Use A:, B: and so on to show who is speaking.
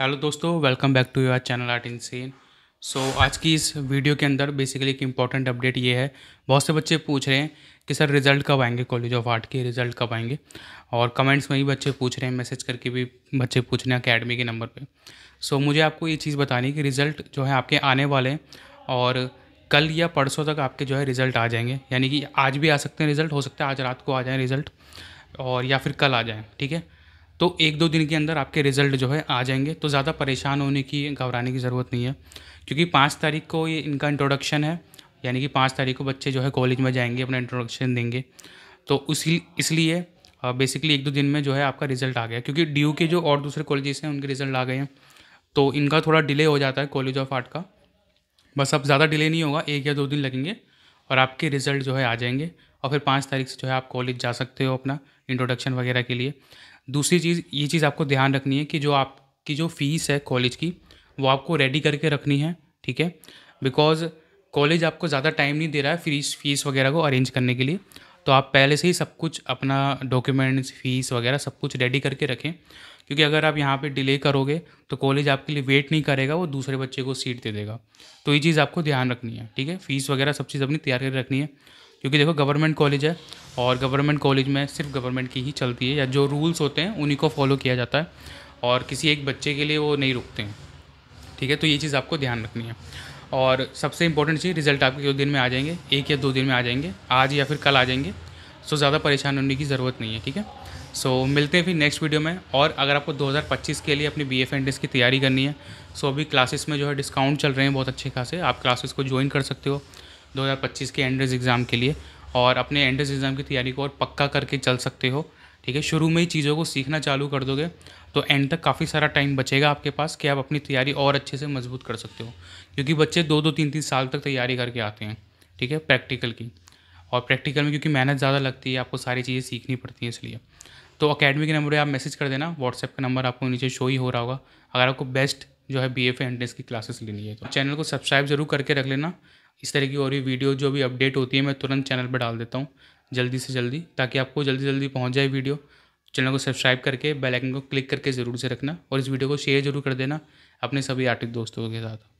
A: hello दोस्तों welcome back to your channel art in scene so आज की इस वीडियो के अंदर बेसिकली एक इंपॉर्टेंट अपडेट ये है बहुत से बच्चे पूछ रहे हैं कि सर रिज़ल्ट कब आएंगे कॉलेज ऑफ आर्ट के रिज़ल्ट कब आएंगे और कमेंट्स में ही बच्चे पूछ रहे हैं मैसेज करके भी बच्चे पूछ रहे हैं अकेडमी के नंबर पर सो so, मुझे आपको ये चीज़ बतानी कि रिज़ल्ट जो है आपके आने वाले हैं और कल या परसों तक आपके जो है रिज़ल्ट आ जाएंगे यानी कि आज भी आ सकते हैं रिज़ल्ट हो सकता है आज रात को आ जाएँ रिज़ल्ट और या फिर कल आ जाएँ ठीक है तो एक दो दिन के अंदर आपके रिजल्ट जो है आ जाएंगे तो ज़्यादा परेशान होने की घबराने की ज़रूरत नहीं है क्योंकि पाँच तारीख को ये इनका इंट्रोडक्शन है यानी कि पाँच तारीख को बच्चे जो है कॉलेज में जाएंगे अपना इंट्रोडक्शन देंगे तो उसी इसलिए बेसिकली एक दो दिन में जो है आपका रिजल्ट आ गया क्योंकि डी के जो और दूसरे कॉलेजेस हैं उनके रिजल्ट आ गए हैं तो इनका थोड़ा डिले हो जाता है कॉलेज ऑफ आर्ट का बस अब ज़्यादा डिले नहीं होगा एक या दो दिन लगेंगे और आपके रिज़ल्ट जो है आ जाएंगे और फिर पाँच तारीख से जो है आप कॉलेज जा सकते हो अपना इंट्रोडक्शन वगैरह के लिए दूसरी चीज़ ये चीज़ आपको ध्यान रखनी है कि जो आपकी जो फ़ीस है कॉलेज की वो आपको रेडी करके रखनी है ठीक है बिकॉज़ कॉलेज आपको ज़्यादा टाइम नहीं दे रहा है फीस फीस वगैरह को अरेंज करने के लिए तो आप पहले से ही सब कुछ अपना डॉक्यूमेंट्स फीस वगैरह सब कुछ रेडी करके रखें क्योंकि अगर आप यहाँ पे डिले करोगे तो कॉलेज आपके लिए वेट नहीं करेगा वो दूसरे बच्चे को सीट दे देगा तो ये चीज़ आपको ध्यान रखनी है ठीक है फीस वगैरह सब चीज़ अपनी तैयार करके रखनी है क्योंकि देखो गवर्नमेंट कॉलेज है और गवर्नमेंट कॉलेज में सिर्फ गवर्नमेंट की ही चलती है या जो रूल्स होते हैं उन्हीं को फॉलो किया जाता है और किसी एक बच्चे के लिए वो नहीं रुकते हैं ठीक है तो ये चीज़ आपको ध्यान रखनी है और सबसे इंपॉर्टेंट चीज़ रिजल्ट आपके दो दिन में आ जाएंगे एक या दो दिन में आ जाएंगे आज या फिर कल आ जाएंगे सो ज़्यादा परेशान होने की ज़रूरत नहीं है ठीक है सो मिलते हैं फिर नेक्स्ट वीडियो में और अगर आपको 2025 के लिए अपनी बी एफ की तैयारी करनी है सो अभी क्लासेस में जो है डिस्काउंट चल रहे हैं बहुत अच्छे खासे आप क्लासेस को ज्वाइन कर सकते हो 2025 के एंड्रेज एग्ज़ाम e के लिए और अपने एंट्रेंस एग्ज़ाम की तैयारी को और पक्का करके चल सकते हो ठीक है शुरू में ही चीज़ों को सीखना चालू कर दोगे तो एंड तक काफ़ी सारा टाइम बचेगा आपके पास कि आप अपनी तैयारी और अच्छे से मजबूत कर सकते हो क्योंकि बच्चे दो दो तीन तीन साल तक तैयारी करके आते हैं ठीक है प्रैक्टिकल की और प्रैक्टिकल में क्योंकि मेहनत ज़्यादा लगती है आपको सारी चीज़ें सीखनी पड़ती हैं इसलिए तो अकेडमी के नंबर पर आप मैसेज कर देना व्हाट्सएप का नंबर आपको नीचे शो ही हो रहा होगा अगर आपको बेस्ट जो है बी एफ एंट्रेंस की क्लासेस लेनी है तो चैनल को सब्सक्राइब जरूर करके रख लेना इस तरह की और भी वीडियो जो भी अपडेट होती है मैं तुरंत चैनल पर डाल देता हूँ जल्दी से जल्दी ताकि आपको जल्दी जल्दी पहुँच जाए वीडियो चैनल को सब्सक्राइब करके बेल आइकन को क्लिक करके ज़रूर से रखना और इस वीडियो को शेयर जरूर कर देना अपने सभी आर्टिक दोस्तों के साथ